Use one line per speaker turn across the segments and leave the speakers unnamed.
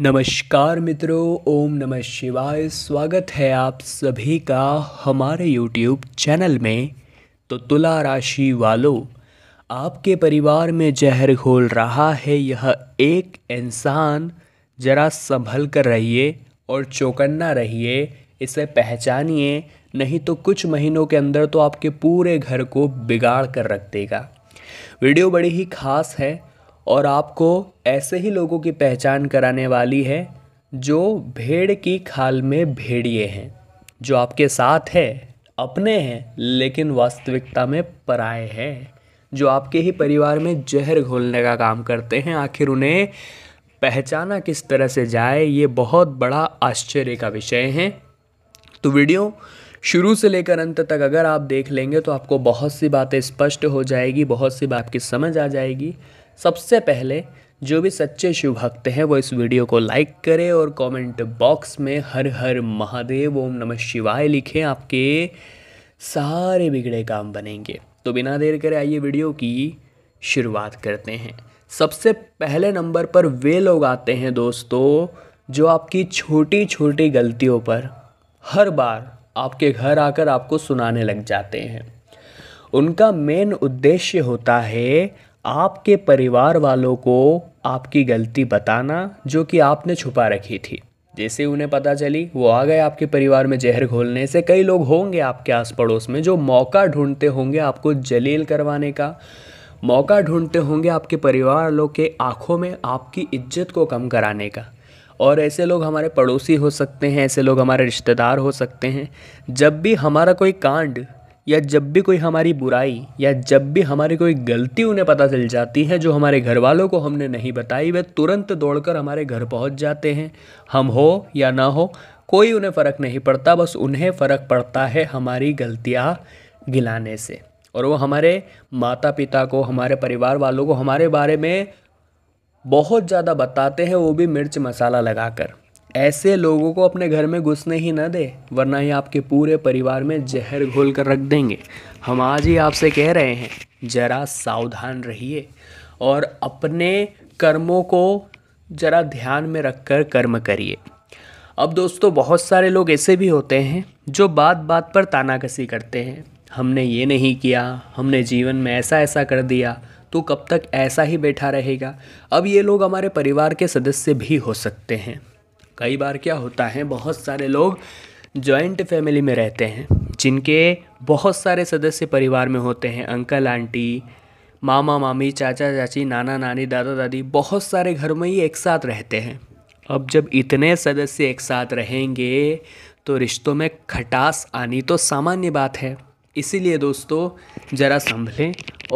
नमस्कार मित्रों ओम नमः शिवाय स्वागत है आप सभी का हमारे यूट्यूब चैनल में तो तुला राशि वालों आपके परिवार में जहर घोल रहा है यह एक इंसान ज़रा संभल कर रहिए और चौकन्ना रहिए इसे पहचानिए नहीं तो कुछ महीनों के अंदर तो आपके पूरे घर को बिगाड़ कर रख देगा वीडियो बड़ी ही खास है और आपको ऐसे ही लोगों की पहचान कराने वाली है जो भेड़ की खाल में भेड़िए हैं जो आपके साथ है अपने हैं लेकिन वास्तविकता में पराए हैं जो आपके ही परिवार में जहर घोलने का काम करते हैं आखिर उन्हें पहचाना किस तरह से जाए ये बहुत बड़ा आश्चर्य का विषय है तो वीडियो शुरू से लेकर अंत तक अगर आप देख लेंगे तो आपको बहुत सी बातें स्पष्ट हो जाएगी बहुत सी बात की समझ आ जाएगी सबसे पहले जो भी सच्चे शिव भक्त हैं वो इस वीडियो को लाइक करें और कमेंट बॉक्स में हर हर महादेव ओम नमः शिवाय लिखें आपके सारे बिगड़े काम बनेंगे तो बिना देर करे आइए वीडियो की शुरुआत करते हैं सबसे पहले नंबर पर वे लोग आते हैं दोस्तों जो आपकी छोटी छोटी गलतियों पर हर बार आपके घर आकर आपको सुनाने लग जाते हैं उनका मेन उद्देश्य होता है आपके परिवार वालों को आपकी गलती बताना जो कि आपने छुपा रखी थी जैसे उन्हें पता चली वो आ गए आपके परिवार में जहर घोलने से कई लोग होंगे आपके आस पड़ोस में जो मौका ढूंढते होंगे आपको जलील करवाने का मौका ढूंढते होंगे आपके परिवार वालों के आँखों में आपकी इज्जत को कम कराने का और ऐसे लोग हमारे पड़ोसी हो सकते हैं ऐसे लोग हमारे रिश्तेदार हो सकते हैं जब भी हमारा कोई कांड या जब भी कोई हमारी बुराई या जब भी हमारी कोई गलती उन्हें पता चल जाती है जो हमारे घर वालों को हमने नहीं बताई वे तुरंत दौड़कर हमारे घर पहुंच जाते हैं हम हो या ना हो कोई उन्हें फ़र्क नहीं पड़ता बस उन्हें फ़र्क पड़ता है हमारी गलतियाँ गिलाने से और वो हमारे माता पिता को हमारे परिवार वालों को हमारे बारे में बहुत ज़्यादा बताते हैं वो भी मिर्च मसाला लगाकर ऐसे लोगों को अपने घर में घुसने ही ना दे वरना ही आपके पूरे परिवार में जहर घोल कर रख देंगे हम आज ही आपसे कह रहे हैं ज़रा सावधान रहिए और अपने कर्मों को ज़रा ध्यान में रख कर कर्म करिए अब दोस्तों बहुत सारे लोग ऐसे भी होते हैं जो बात बात पर तानाकसी करते हैं हमने ये नहीं किया हमने जीवन में ऐसा ऐसा कर दिया तो कब तक ऐसा ही बैठा रहेगा अब ये लोग हमारे परिवार के सदस्य भी हो सकते हैं कई बार क्या होता है बहुत सारे लोग जॉइंट फैमिली में रहते हैं जिनके बहुत सारे सदस्य परिवार में होते हैं अंकल आंटी मामा मामी चाचा चाची नाना नानी दादा दादी बहुत सारे घर में ही एक साथ रहते हैं अब जब इतने सदस्य एक साथ रहेंगे तो रिश्तों में खटास आनी तो सामान्य बात है इसीलिए दोस्तों ज़रा संभलें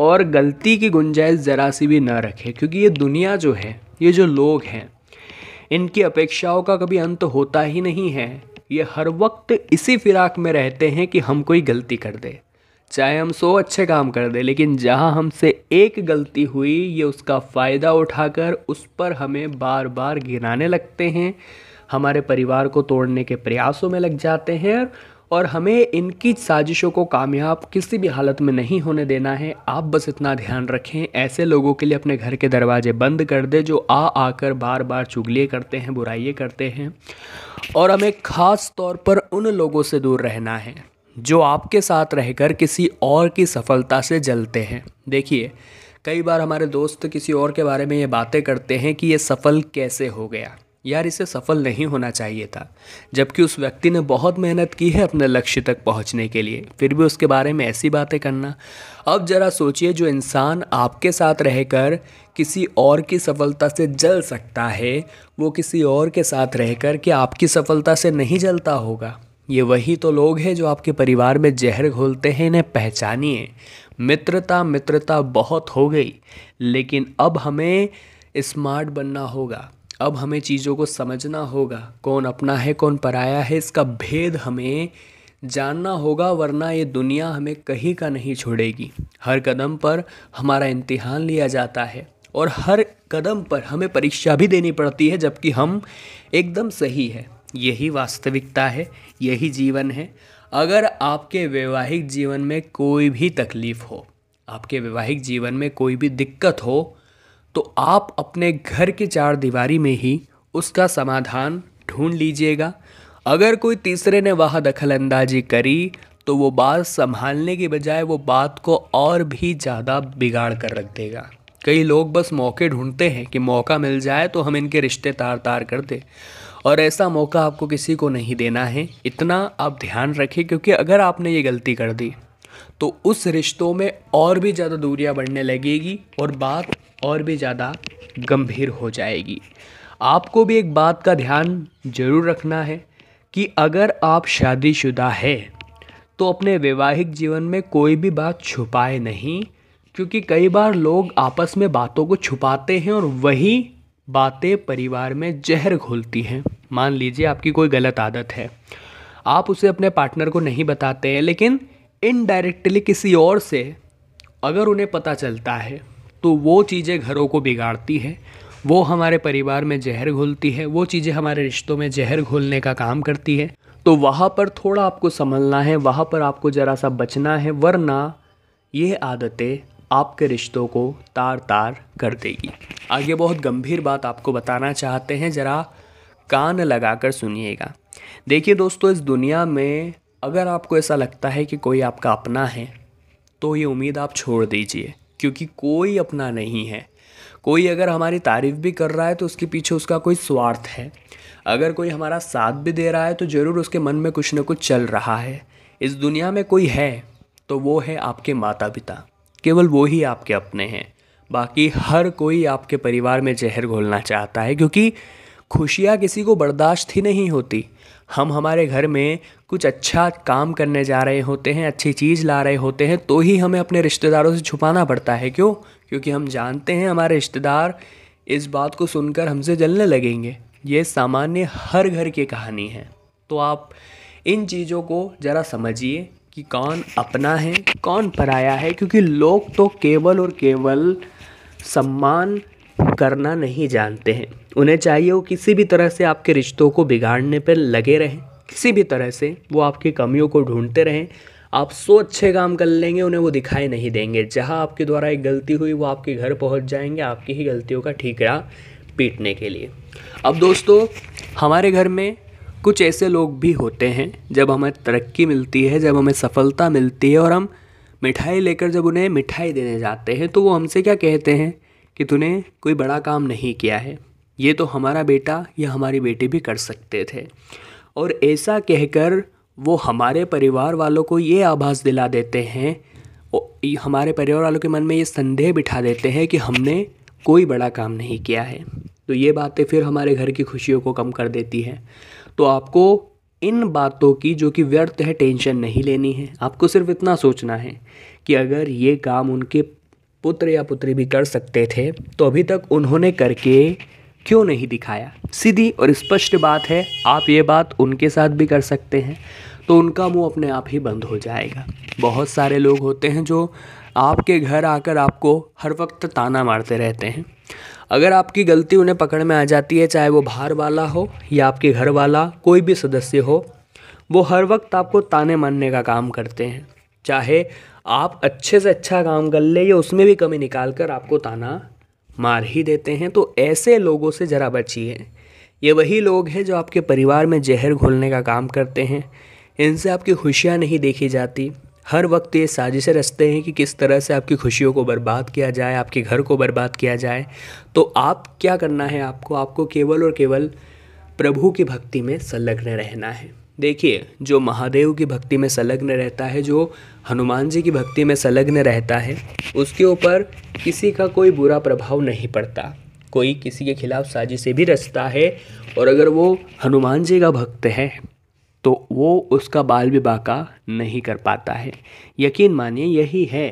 और गलती की गुंजाइश ज़रा सी भी ना रखें क्योंकि ये दुनिया जो है ये जो लोग हैं इनकी अपेक्षाओं का कभी अंत होता ही नहीं है ये हर वक्त इसी फिराक में रहते हैं कि हम कोई गलती कर दे चाहे हम सो अच्छे काम कर दे लेकिन जहाँ हमसे एक गलती हुई ये उसका फ़ायदा उठाकर उस पर हमें बार बार गिराने लगते हैं हमारे परिवार को तोड़ने के प्रयासों में लग जाते हैं और हमें इनकी साजिशों को कामयाब किसी भी हालत में नहीं होने देना है आप बस इतना ध्यान रखें ऐसे लोगों के लिए अपने घर के दरवाजे बंद कर दें जो आ आकर बार बार चुगलिए करते हैं बुराइए करते हैं और हमें ख़ास तौर पर उन लोगों से दूर रहना है जो आपके साथ रहकर किसी और की सफलता से जलते हैं देखिए कई बार हमारे दोस्त किसी और के बारे में ये बातें करते हैं कि ये सफल कैसे हो गया यार इसे सफल नहीं होना चाहिए था जबकि उस व्यक्ति ने बहुत मेहनत की है अपने लक्ष्य तक पहुंचने के लिए फिर भी उसके बारे में ऐसी बातें करना अब ज़रा सोचिए जो इंसान आपके साथ रहकर किसी और की सफलता से जल सकता है वो किसी और के साथ रहकर कि आपकी सफलता से नहीं जलता होगा ये वही तो लोग हैं जो आपके परिवार में जहर घोलते हैं इन्हें पहचानिए मित्रता मित्रता बहुत हो गई लेकिन अब हमें स्मार्ट बनना होगा अब हमें चीज़ों को समझना होगा कौन अपना है कौन पराया है इसका भेद हमें जानना होगा वरना ये दुनिया हमें कहीं का नहीं छोड़ेगी हर कदम पर हमारा इम्तिहान लिया जाता है और हर कदम पर हमें परीक्षा भी देनी पड़ती है जबकि हम एकदम सही है यही वास्तविकता है यही जीवन है अगर आपके वैवाहिक जीवन में कोई भी तकलीफ़ हो आपके वैवाहिक जीवन में कोई भी दिक्कत हो तो आप अपने घर के चार दीवारी में ही उसका समाधान ढूंढ लीजिएगा अगर कोई तीसरे ने वह दखल अंदाजी करी तो वो बात संभालने के बजाय वो बात को और भी ज़्यादा बिगाड़ कर रख देगा कई लोग बस मौके ढूंढते हैं कि मौका मिल जाए तो हम इनके रिश्ते तार तार कर दे और ऐसा मौका आपको किसी को नहीं देना है इतना आप ध्यान रखें क्योंकि अगर आपने ये गलती कर दी तो उस रिश्तों में और भी ज़्यादा दूरियाँ बढ़ने लगेगी और बात और भी ज़्यादा गंभीर हो जाएगी आपको भी एक बात का ध्यान जरूर रखना है कि अगर आप शादीशुदा है तो अपने वैवाहिक जीवन में कोई भी बात छुपाए नहीं क्योंकि कई बार लोग आपस में बातों को छुपाते हैं और वही बातें परिवार में जहर घोलती हैं मान लीजिए आपकी कोई गलत आदत है आप उसे अपने पार्टनर को नहीं बताते हैं लेकिन इनडायरेक्टली किसी और से अगर उन्हें पता चलता है तो वो चीज़ें घरों को बिगाड़ती है वो हमारे परिवार में जहर घोलती है वो चीज़ें हमारे रिश्तों में जहर घोलने का काम करती है तो वहाँ पर थोड़ा आपको संभलना है वहाँ पर आपको ज़रा सा बचना है वरना ये आदतें आपके रिश्तों को तार तार कर देगी आगे बहुत गंभीर बात आपको बताना चाहते हैं ज़रा कान लगाकर सुनिएगा देखिए दोस्तों इस दुनिया में अगर आपको ऐसा लगता है कि कोई आपका अपना है तो ये उम्मीद आप छोड़ दीजिए क्योंकि कोई अपना नहीं है कोई अगर हमारी तारीफ़ भी कर रहा है तो उसके पीछे उसका कोई स्वार्थ है अगर कोई हमारा साथ भी दे रहा है तो ज़रूर उसके मन में कुछ ना कुछ चल रहा है इस दुनिया में कोई है तो वो है आपके माता पिता केवल वो ही आपके अपने हैं बाकी हर कोई आपके परिवार में जहर घोलना चाहता है क्योंकि खुशियाँ किसी को बर्दाश्त ही नहीं होती हम हमारे घर में कुछ अच्छा काम करने जा रहे होते हैं अच्छी चीज़ ला रहे होते हैं तो ही हमें अपने रिश्तेदारों से छुपाना पड़ता है क्यों क्योंकि हम जानते हैं हमारे रिश्तेदार इस बात को सुनकर हमसे जलने लगेंगे ये सामान्य हर घर की कहानी है तो आप इन चीज़ों को ज़रा समझिए कि कौन अपना है कौन पराया है क्योंकि लोग तो केवल और केवल सम्मान करना नहीं जानते हैं उन्हें चाहिए वो किसी भी तरह से आपके रिश्तों को बिगाड़ने पर लगे रहें किसी भी तरह से वो आपकी कमियों को ढूंढते रहें आप सो अच्छे काम कर लेंगे उन्हें वो दिखाई नहीं देंगे जहाँ आपके द्वारा एक गलती हुई वो आपके घर पहुँच जाएंगे आपकी ही गलतियों का ठीकरा पीटने के लिए अब दोस्तों हमारे घर में कुछ ऐसे लोग भी होते हैं जब हमें तरक्की मिलती है जब हमें सफलता मिलती है और हम मिठाई लेकर जब उन्हें मिठाई देने जाते हैं तो वो हमसे क्या कहते हैं कि तूने कोई बड़ा काम नहीं किया है ये तो हमारा बेटा या हमारी बेटी भी कर सकते थे और ऐसा कहकर वो हमारे परिवार वालों को ये आभास दिला देते हैं हमारे परिवार वालों के मन में ये संदेह बिठा देते हैं कि हमने कोई बड़ा काम नहीं किया है तो ये बातें फिर हमारे घर की खुशियों को कम कर देती हैं तो आपको इन बातों की जो कि व्यर्थ है टेंशन नहीं लेनी है आपको सिर्फ इतना सोचना है कि अगर ये काम उनके पुत्र या पुत्री भी कर सकते थे तो अभी तक उन्होंने करके क्यों नहीं दिखाया सीधी और स्पष्ट बात है आप ये बात उनके साथ भी कर सकते हैं तो उनका मुंह अपने आप ही बंद हो जाएगा बहुत सारे लोग होते हैं जो आपके घर आकर आपको हर वक्त ताना मारते रहते हैं अगर आपकी गलती उन्हें पकड़ में आ जाती है चाहे वो बाहर वाला हो या आपके घर वाला कोई भी सदस्य हो वो हर वक्त आपको ताने मारने का काम करते हैं चाहे आप अच्छे से अच्छा काम कर ले या उसमें भी कमी निकाल कर आपको ताना मार ही देते हैं तो ऐसे लोगों से ज़रा बचिए ये वही लोग हैं जो आपके परिवार में जहर घोलने का काम करते हैं इनसे आपकी खुशियाँ नहीं देखी जाती हर वक्त ये साजिशें रचते हैं कि किस तरह से आपकी खुशियों को बर्बाद किया जाए आपके घर को बर्बाद किया जाए तो आप क्या करना है आपको आपको केवल और केवल प्रभु की भक्ति में संलग्न रहना है देखिए जो महादेव की भक्ति में संलग्न रहता है जो हनुमान जी की भक्ति में संलग्न रहता है उसके ऊपर किसी का कोई बुरा प्रभाव नहीं पड़ता कोई किसी के खिलाफ साजिश भी रचता है और अगर वो हनुमान जी का भक्त है तो वो उसका बाल भी बाका नहीं कर पाता है यकीन मानिए यही है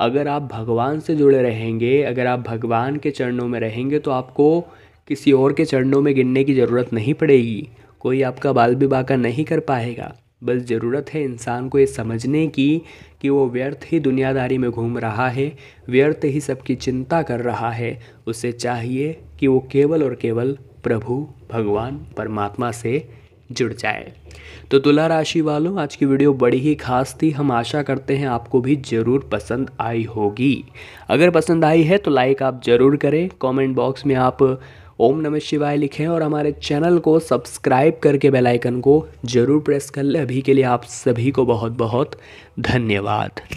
अगर आप भगवान से जुड़े रहेंगे अगर आप भगवान के चरणों में रहेंगे तो आपको किसी और के चरणों में गिरने की ज़रूरत नहीं पड़ेगी कोई आपका बाल बाका नहीं कर पाएगा बस ज़रूरत है इंसान को ये समझने की कि वो व्यर्थ ही दुनियादारी में घूम रहा है व्यर्थ ही सबकी चिंता कर रहा है उसे चाहिए कि वो केवल और केवल प्रभु भगवान परमात्मा से जुड़ जाए तो तुला राशि वालों आज की वीडियो बड़ी ही खास थी हम आशा करते हैं आपको भी ज़रूर पसंद आई होगी अगर पसंद आई है तो लाइक आप ज़रूर करें कमेंट बॉक्स में आप ओम नमः शिवाय लिखें और हमारे चैनल को सब्सक्राइब करके बेल आइकन को ज़रूर प्रेस कर लें अभी के लिए आप सभी को बहुत बहुत धन्यवाद